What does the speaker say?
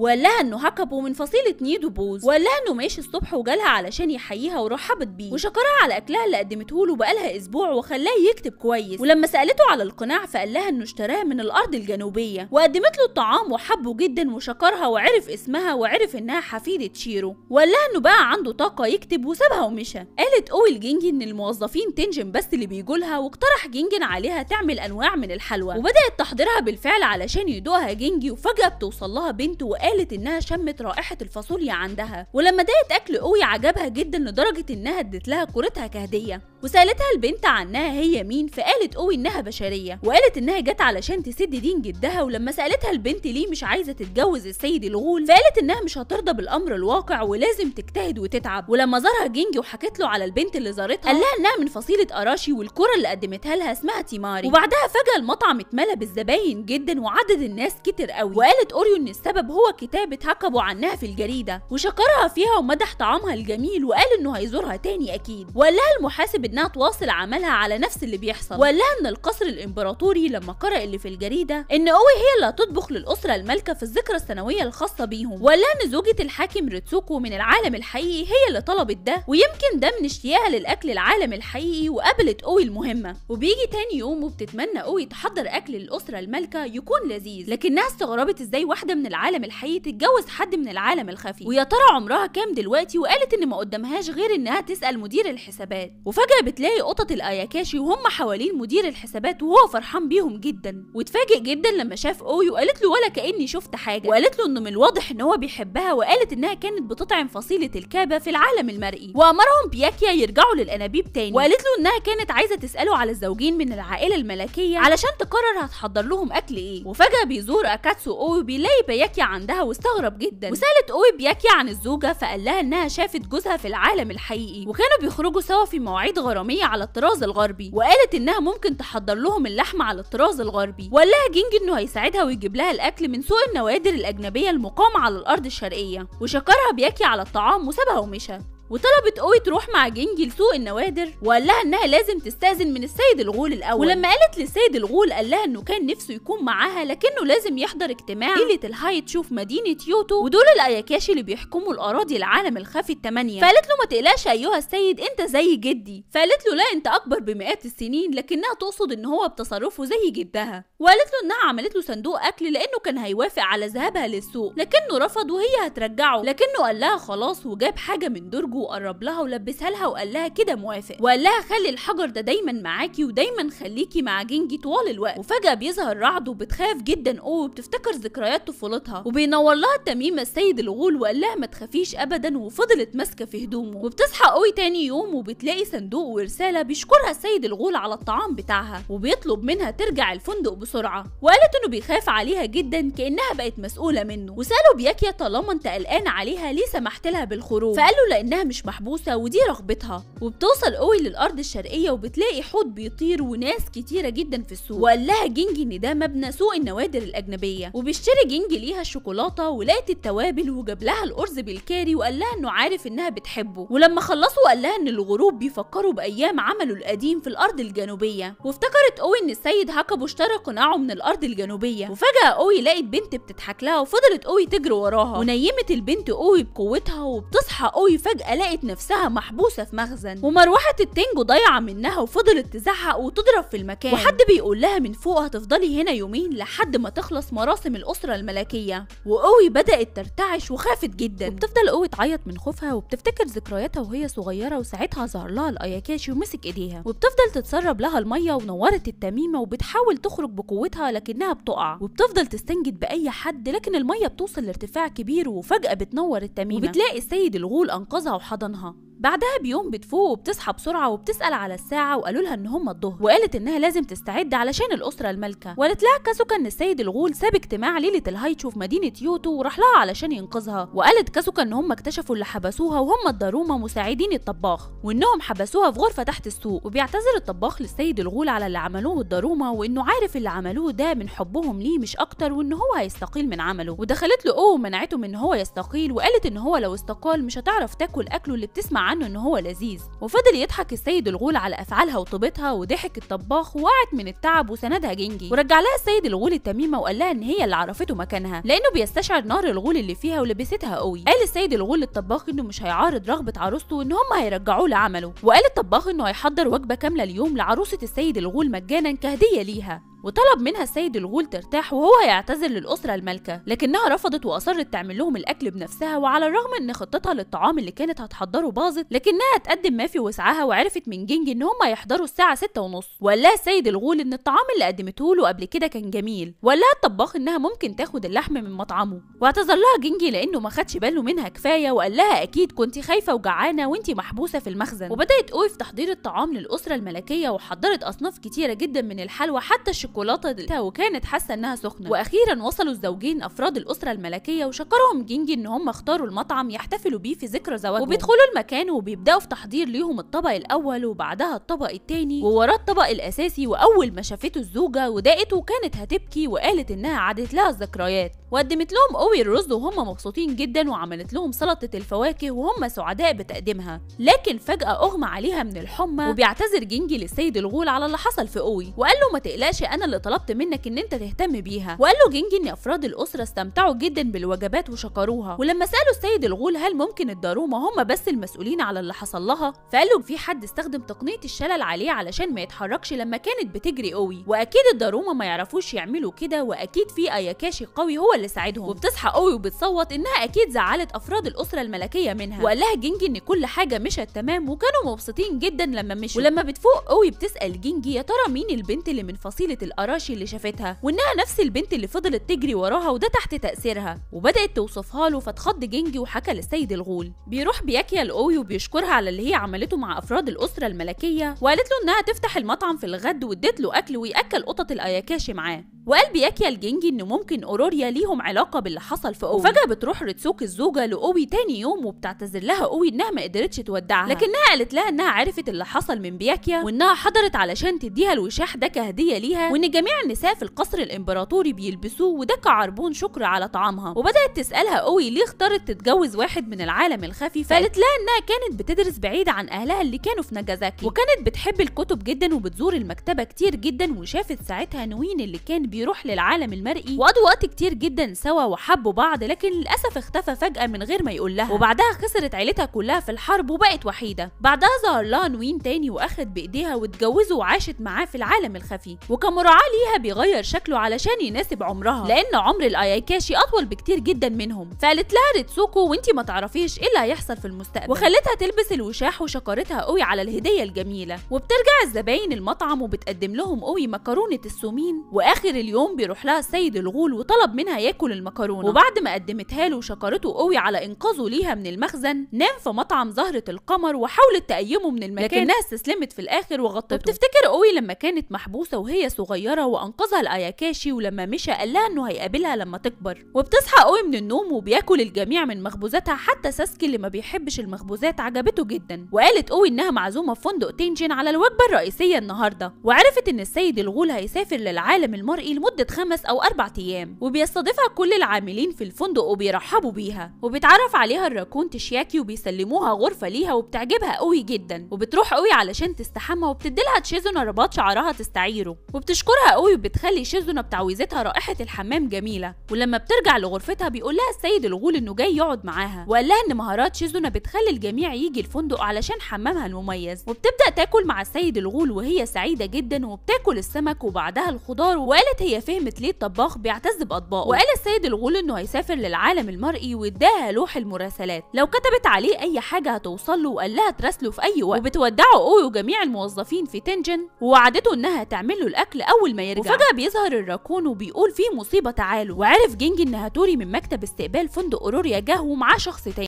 وقال لها انه هكبو من فصيله نيدو بوز وقال لها انه ماشي الصبح وجالها علشان يحييها ورحبت بيه وشكرها على اكلها اللي قدمته له بقالها اسبوع وخلاه يكتب كويس ولما سالته على القناع فقال لها انه اشتراه من الارض الجنوبيه وقدمت له الطعام وحبه جدا وشكرها وعرف اسمها وعرف انها حفيده شيرو وقال لها انه بقى عنده طاقه يكتب وسابها ومشى قالت اوي جينجي ان الموظفين تنجن بس اللي بيجوا لها واقترح جينجن عليها تعمل انواع من الحلوى وبدات تحضيرها بالفعل علشان يدوقها جينجي وفجاه بتوصل لها بنت وقال وقالت انها شمت رائحه الفاصوليا عندها ولما دقت اكل اوي عجبها جدا لدرجه انها ادت لها كورتها كهديه وسالتها البنت عنها هي مين فقالت اوي انها بشريه وقالت انها جت علشان تسد دين جدها ولما سالتها البنت ليه مش عايزه تتجوز السيد الغول فقالت انها مش هترضى بالامر الواقع ولازم تجتهد وتتعب ولما زارها جينجي وحكت له على البنت اللي زارتها قال لها انها من فصيله اراشي والكره اللي قدمتها لها اسمها تيماري وبعدها فجاه المطعم اتملى بالزباين جدا وعدد الناس كتر قوي وقالت اوريو ان السبب هو كتابة كتاب عنها في الجريدة وشكرها فيها ومدح طعامها الجميل وقال إنه هيزورها تاني أكيد وقال لها المحاسب إنها تواصل عملها على نفس اللي بيحصل وقال لها إن القصر الإمبراطوري لما قرأ اللي في الجريدة إن أوي هي اللي هتطبخ للأسرة المالكة في الذكرى السنوية الخاصة بيهم وقال لها إن زوجة الحاكم ريتسوكو من العالم الحقيقي هي اللي طلبت ده ويمكن ده من اشتياقها للأكل العالم الحقيقي وقابلت أوي المهمة وبيجي تاني يوم وبتتمنى أوي تحضر أكل الأسرة المالكة يكون لذيذ لكنها استغربت إزاي واحدة من العالم الحقيقي الحقيقي تتجوز حد من العالم الخفي ويا ترى عمرها كام دلوقتي وقالت ان ما قدامهاش غير انها تسال مدير الحسابات وفجاه بتلاقي قطط الاياكاشي وهم حوالين مدير الحسابات وهو فرحان بيهم جدا واتفاجئ جدا لما شاف اوي وقالت له ولا كاني شفت حاجه وقالت له انه من الواضح ان هو بيحبها وقالت انها كانت بتطعم فصيله الكابه في العالم المرئي وامرهم بياكيا يرجعوا للانابيب تاني وقالت له انها كانت عايزه تساله على الزوجين من العائله الملكيه علشان تقرر هتحضر لهم اكل ايه وفجاه بيزور اكاتسو اوي بيلاقي بياكيا عندها عندها واستغرب جدا وسالت اوي بياكي عن الزوجه فقال لها انها شافت جوزها في العالم الحقيقي وكانوا بيخرجوا سوا في مواعيد غراميه على الطراز الغربي وقالت انها ممكن تحضر لهم اللحمه على الطراز الغربي وقال لها جينج انه هيساعدها ويجيب لها الاكل من سوق النوادر الاجنبيه المقام على الارض الشرقيه وشكرها بياكي على الطعام وسابها ومشى وطلبت اوي تروح مع جنجي لسوق النوادر وقال لها انها لازم تستاذن من السيد الغول الاول ولما قالت للسيد الغول قال لها انه كان نفسه يكون معاها لكنه لازم يحضر اجتماع ليله الهاي تشوف مدينه يوتو ودول الاياكاشي اللي بيحكموا الاراضي العالم الخفي الثمانيه فقالت له ما تقلقش ايها السيد انت زي جدي فقالت له لا انت اكبر بمئات السنين لكنها تقصد ان هو بتصرفه زي جدها وقالت له انها عملت له صندوق اكل لانه كان هيوافق على ذهابها للسوق لكنه رفض وهي هترجعه لكنه قال لها خلاص وجاب حاجه من درجه وقرب لها ولبسها لها وقال لها كده موافق وقال لها خلي الحجر ده دايما معاكي ودايما خليكي مع جنجي طوال الوقت وفجاه بيظهر رعد وبتخاف جدا قوي وبتفتكر ذكريات طفولتها وبينور لها تميمة السيد الغول وقال لها ما تخافيش ابدا وفضلت ماسكه في هدومه وبتصحى قوي تاني يوم وبتلاقي صندوق ورساله بيشكرها السيد الغول على الطعام بتاعها وبيطلب منها ترجع الفندق بسرعه وقالت انه بيخاف عليها جدا كانها بقت مسؤوله منه وساله بياكيا طالما انت قلقان عليها ليه سمحت لها بالخروج فقال له لانها مش محبوسة ودي رغبتها وبتوصل قوي للأرض الشرقية وبتلاقي حوت بيطير وناس كتيرة جدا في السوق وقال لها جينجي إن ده مبنى سوق النوادر الأجنبية وبيشتري جينجي ليها الشوكولاتة ولقت التوابل وجاب لها الأرز بالكاري وقال لها إنه عارف إنها بتحبه ولما خلصوا قال لها إن الغروب بيفكروا بأيام عمله القديم في الأرض الجنوبية وافتكرت قوي إن السيد هاكابو اشترى قناعه من الأرض الجنوبية وفجأة قوي لقت بنت بتضحك لها وفضلت قوي تجري وراها ونيمت البنت قوي بقوتها وبتصحى قوي فجأة لقت نفسها محبوسة في مخزن ومروحة التنجو ضايعة منها وفضلت تزعق وتضرب في المكان وحد بيقول لها من فوق هتفضلي هنا يومين لحد ما تخلص مراسم الأسرة الملكية وقوي بدأت ترتعش وخافت جدا وبتفضل قوي تعيط من خوفها وبتفتكر ذكرياتها وهي صغيرة وساعتها ظهر لها الأياكاشي ومسك إيديها وبتفضل تتسرب لها المية ونورت التميمة وبتحاول تخرج بقوتها لكنها بتقع وبتفضل تستنجد بأي حد لكن المية بتوصل لارتفاع كبير وفجأة بتنور التميمة وبتلاقي السيد الغول أنقذها أو حضنها بعدها بيوم بتفوق وبتصحى بسرعه وبتسال على الساعه وقالوا لها ان هم الظهر وقالت انها لازم تستعد علشان الاسره المالكه وقالت لها كاسوكا ان السيد الغول ساب اجتماع ليله الهايتشو في مدينه يوتو وراح لها علشان ينقذها وقالت كاسوكا ان هم اكتشفوا اللي حبسوها وهم الداروما مساعدين الطباخ وانهم حبسوها في غرفه تحت السوق وبيعتذر الطباخ للسيد الغول على اللي عملوه الداروما وانه عارف اللي عملوه ده من حبهم ليه مش اكتر وان هو هيستقيل من عمله ودخلت له او منعته من ان هو يستقيل وقالت ان هو لو استقال مش هتعرف تاكل اكله اللي بتسمع عنه إن هو لذيذ وفضل يضحك السيد الغول على أفعالها وطيبتها وضحك الطباخ وقعت من التعب وسندها جنجي ورجع لها السيد الغول التميمة وقال لها إن هي اللي عرفته مكانها لأنه بيستشعر نار الغول اللي فيها ولبستها قوي قال السيد الغول للطباخ إنه مش هيعارض رغبة عروسته ان هم هيرجعوه لعمله وقال الطباخ إنه هيحضر وجبة كاملة اليوم لعروسة السيد الغول مجانا كهدية ليها وطلب منها السيد الغول ترتاح وهو هيعتذر للأسرة المالكة لكنها رفضت وأصرت تعمل لهم الأكل بنفسها وعلى الرغم إن خطتها للطعام اللي كانت هتحضره باظت لكنها تقدم ما في وسعها وعرفت من جينج إن هم يحضروا الساعة ستة ونص وقالها السيد الغول إن الطعام اللي قدمته له قبل كده كان جميل وقالها الطباخ إنها ممكن تاخد اللحم من مطعمه واعتذر لها جينجي لأنه ما خدش باله منها كفاية وقال لها أكيد كنت خايفة وجعانة وأنت محبوسة في المخزن وبدأت أوي في تحضير الطعام للأسرة الملكية وحضرت أصناف كتيرة جدا من الحلوى حتى الشوكولاته دي وكانت حاسه انها سخنه واخيرا وصلوا الزوجين افراد الاسره الملكيه وشكرهم جينجي ان هم اختاروا المطعم يحتفلوا بيه في ذكرى زواجهم وبيدخلوا المكان وبيبداوا في تحضير ليهم الطبق الاول وبعدها الطبق الثاني ووراه الطبق الاساسي واول ما شافته الزوجه ودقته وكانت هتبكي وقالت انها عادت لها الذكريات وقدمت لهم قوي الرز وهم مبسوطين جدا وعملت لهم سلطة الفواكه وهم سعداء بتقديمها لكن فجأة أغمى عليها من الحمى وبيعتذر جينجي للسيد الغول على اللي حصل في قوي وقال له ما تقلقش أنا اللي طلبت منك إن أنت تهتم بيها وقال له جينجي إن أفراد الأسرة استمتعوا جدا بالوجبات وشكروها ولما سألوا السيد الغول هل ممكن الداروما هم بس المسؤولين على اللي حصل لها فقال له في حد استخدم تقنية الشلل عليه علشان ما يتحركش لما كانت بتجري قوي وأكيد الداروما ما يعرفوش يعملوا كده وأكيد في أياكاشي قوي هو اللي ساعدهم وبتصحى قوي وبتصوت انها اكيد زعلت افراد الاسره الملكيه منها وقال لها جينجي ان كل حاجه مشت تمام وكانوا مبسوطين جدا لما مشوا ولما بتفوق قوي بتسال جينجي يا ترى مين البنت اللي من فصيله القراشي اللي شافتها وانها نفس البنت اللي فضلت تجري وراها وده تحت تاثيرها وبدات توصفها له فاتخض جينجي وحكى للسيد الغول بيروح بياكيا لاوي وبيشكرها على اللي هي عملته مع افراد الاسره الملكيه وقالت له انها تفتح المطعم في الغد واديت له اكل وياكل قطط الاياكاشي معاه وقال بياكيا لجينجي ان ممكن اوروريا ليهم ليهم علاقه باللي حصل في اوي فجاه بتروح ريتسوكي الزوجه لاوي تاني يوم وبتعتذر لها اوي انها ما قدرتش تودعها لكنها قالت لها انها عرفت اللي حصل من بياكيا وانها حضرت علشان تديها الوشاح ده كهديه ليها وان جميع النساء في القصر الامبراطوري بيلبسوه وده كعربون شكر على طعامها وبدات تسالها اوي ليه اختارت تتجوز واحد من العالم الخفي فقالت لها انها كانت بتدرس بعيد عن اهلها اللي كانوا في ناجازاكي وكانت بتحب الكتب جدا وبتزور المكتبه كتير جدا وشافت ساعتها نوين اللي كان بيروح للعالم المرئي وقضوا وقت كتير جدا جدا سوا وحبوا بعض لكن للاسف اختفى فجاه من غير ما يقول لها وبعدها خسرت عيلتها كلها في الحرب وبقت وحيده بعدها ظهر لها نوين تاني واخد بايديها واتجوزوا وعاشت معاه في العالم الخفي وكمراعاه ليها بيغير شكله علشان يناسب عمرها لان عمر الايكاشي اطول بكتير جدا منهم فقالت لها ريتسوكو وانتي ما تعرفيش ايه اللي هيحصل في المستقبل وخلتها تلبس الوشاح وشكرتها قوي على الهديه الجميله وبترجع الزباين المطعم وبتقدم لهم قوي مكرونه السومين واخر اليوم بيروح لها السيد الغول وطلب منها ياكل المكرونه وبعد ما قدمتها له وشكرته قوي على انقاذه ليها من المخزن نام في مطعم زهره القمر وحاولت تقيمه من المكان لكنها استسلمت في الاخر وغطته وبتفتكر قوي لما كانت محبوسه وهي صغيره وانقذها الاياكاشي ولما مشى قال لها انه هيقابلها لما تكبر وبتصحى قوي من النوم وبياكل الجميع من مخبوزاتها حتى ساسكي اللي ما بيحبش المخبوزات عجبته جدا وقالت قوي انها معزومه في فندق تينجين على الوجبه الرئيسيه النهارده وعرفت ان السيد الغول هيسافر للعالم المرئي لمده خمس او اربع ايام وبيستضيف بيستضيفها كل العاملين في الفندق وبيرحبوا بيها وبيتعرف عليها الراكون تشياكي وبيسلموها غرفه ليها وبتعجبها قوي جدا وبتروح قوي علشان تستحمى وبتديلها تشيزونا رباط شعرها تستعيره وبتشكرها قوي وبتخلي شيزونا بتعويذتها رائحه الحمام جميله ولما بترجع لغرفتها بيقول لها السيد الغول انه جاي يقعد معاها وقال لها ان مهارات شيزونا بتخلي الجميع يجي الفندق علشان حمامها المميز وبتبدا تاكل مع السيد الغول وهي سعيده جدا وبتاكل السمك وبعدها الخضار وقالت هي فهمت ليه الطباخ بيعتز باطباقه وقال السيد الغول انه هيسافر للعالم المرئي واداها لوح المراسلات لو كتبت عليه اي حاجه هتوصل له وقال لها تراسله في اي وقت وبتودعه اويو جميع الموظفين في تنجن ووعدته انها تعمل له الاكل اول ما يرجع وفجاه بيظهر الراكون وبيقول في مصيبه تعالوا وعرف جينجي ان هاتوري من مكتب استقبال فندق اوروريا جه ومعاه شخص تاني